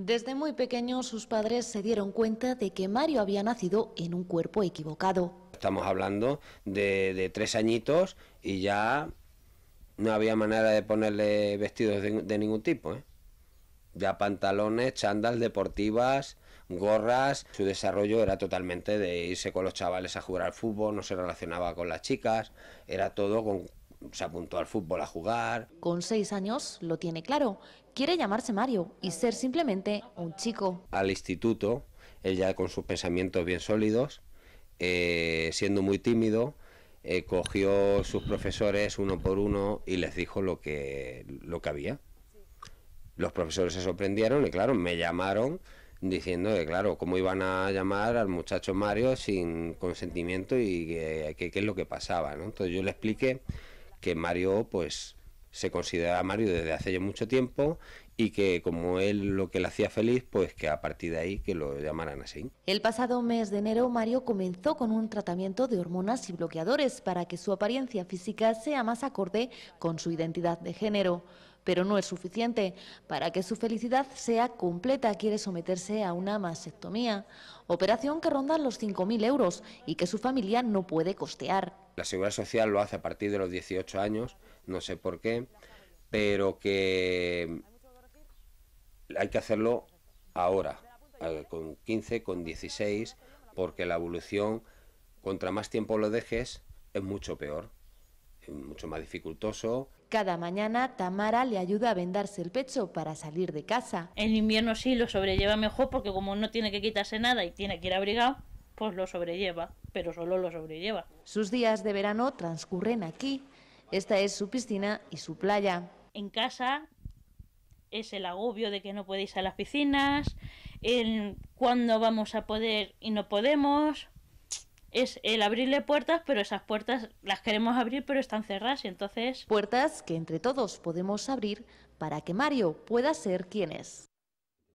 Desde muy pequeño sus padres se dieron cuenta de que Mario había nacido en un cuerpo equivocado. Estamos hablando de, tres añitos y ya no había manera de ponerle vestidos de, ningún tipo. ¿eh? Ya pantalones, chandas deportivas, gorras. Su desarrollo era totalmente de irse con los chavales a jugar al fútbol, no se relacionaba con las chicas, era todo con se apuntó al fútbol a jugar. Con seis años lo tiene claro, quiere llamarse Mario y ser simplemente un chico. Al instituto, él ya con sus pensamientos bien sólidos, eh, siendo muy tímido, eh, cogió sus profesores uno por uno y les dijo lo que, lo que había. Los profesores se sorprendieron y claro, me llamaron diciendo que claro, cómo iban a llamar al muchacho Mario sin consentimiento y qué es lo que pasaba. Entonces yo le expliqué que Mario pues se considera Mario desde hace ya mucho tiempo y que como él lo que le hacía feliz, pues que a partir de ahí que lo llamaran así. El pasado mes de enero Mario comenzó con un tratamiento de hormonas y bloqueadores para que su apariencia física sea más acorde con su identidad de género pero no es suficiente. Para que su felicidad sea completa quiere someterse a una mastectomía, operación que ronda los 5.000 euros y que su familia no puede costear. La Seguridad Social lo hace a partir de los 18 años, no sé por qué, pero que hay que hacerlo ahora, eh, con 15, con 16, porque la evolución, contra más tiempo lo dejes, es mucho peor mucho más dificultoso. Cada mañana Tamara le ayuda a vendarse el pecho para salir de casa. en invierno sí lo sobrelleva mejor porque como no tiene que quitarse nada y tiene que ir abrigado, pues lo sobrelleva, pero solo lo sobrelleva. Sus días de verano transcurren aquí. Esta es su piscina y su playa. En casa es el agobio de que no podéis a las piscinas, en cuándo vamos a poder y no podemos, es el abrirle puertas, pero esas puertas las queremos abrir, pero están cerradas y entonces... Puertas que entre todos podemos abrir para que Mario pueda ser quien es.